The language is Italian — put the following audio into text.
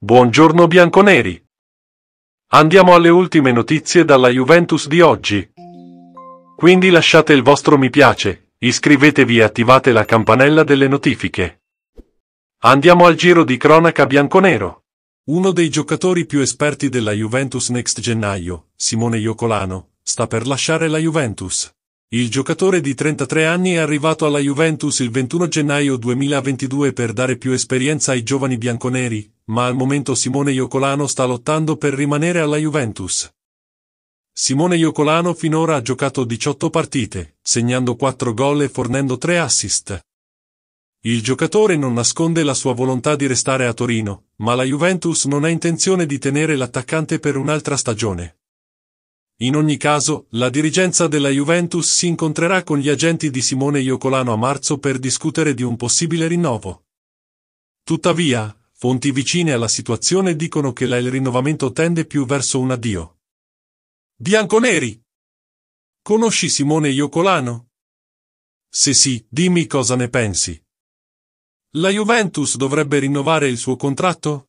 Buongiorno bianconeri. Andiamo alle ultime notizie dalla Juventus di oggi. Quindi lasciate il vostro mi piace, iscrivetevi e attivate la campanella delle notifiche. Andiamo al giro di cronaca bianconero. Uno dei giocatori più esperti della Juventus Next gennaio, Simone Iocolano, sta per lasciare la Juventus. Il giocatore di 33 anni è arrivato alla Juventus il 21 gennaio 2022 per dare più esperienza ai giovani bianconeri, ma al momento Simone Iocolano sta lottando per rimanere alla Juventus. Simone Iocolano finora ha giocato 18 partite, segnando 4 gol e fornendo 3 assist. Il giocatore non nasconde la sua volontà di restare a Torino, ma la Juventus non ha intenzione di tenere l'attaccante per un'altra stagione. In ogni caso, la dirigenza della Juventus si incontrerà con gli agenti di Simone Iocolano a marzo per discutere di un possibile rinnovo. Tuttavia, Fonti vicine alla situazione dicono che il rinnovamento tende più verso un addio. Bianconeri! Conosci Simone Iocolano? Se sì, dimmi cosa ne pensi. La Juventus dovrebbe rinnovare il suo contratto?